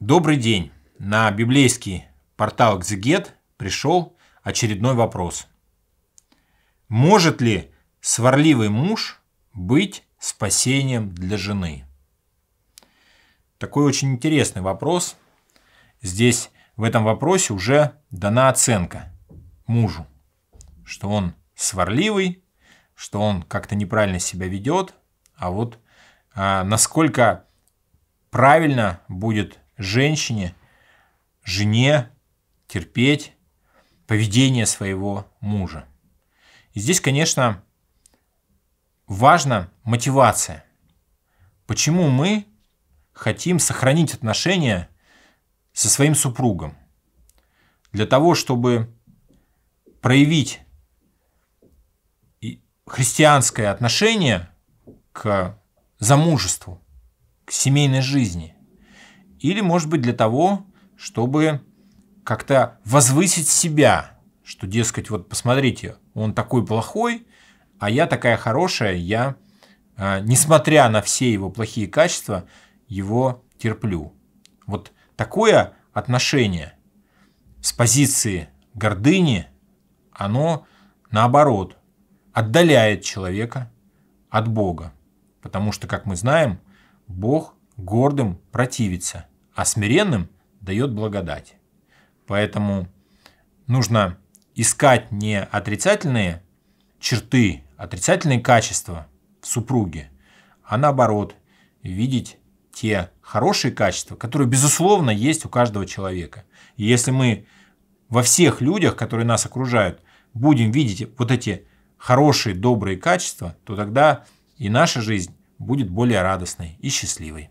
Добрый день. На библейский портал Экзегет пришел очередной вопрос. Может ли сварливый муж быть спасением для жены? Такой очень интересный вопрос. Здесь в этом вопросе уже дана оценка мужу, что он сварливый, что он как-то неправильно себя ведет, а вот а, насколько правильно будет женщине, жене терпеть поведение своего мужа. И здесь, конечно, важна мотивация. Почему мы хотим сохранить отношения со своим супругом? Для того, чтобы проявить христианское отношение к замужеству, к семейной жизни – или, может быть, для того, чтобы как-то возвысить себя, что, дескать, вот посмотрите, он такой плохой, а я такая хорошая, я, а, несмотря на все его плохие качества, его терплю. Вот такое отношение с позиции гордыни, оно наоборот отдаляет человека от Бога. Потому что, как мы знаем, Бог гордым противится а смиренным дает благодать. Поэтому нужно искать не отрицательные черты, отрицательные качества в супруге, а наоборот, видеть те хорошие качества, которые, безусловно, есть у каждого человека. И если мы во всех людях, которые нас окружают, будем видеть вот эти хорошие, добрые качества, то тогда и наша жизнь будет более радостной и счастливой.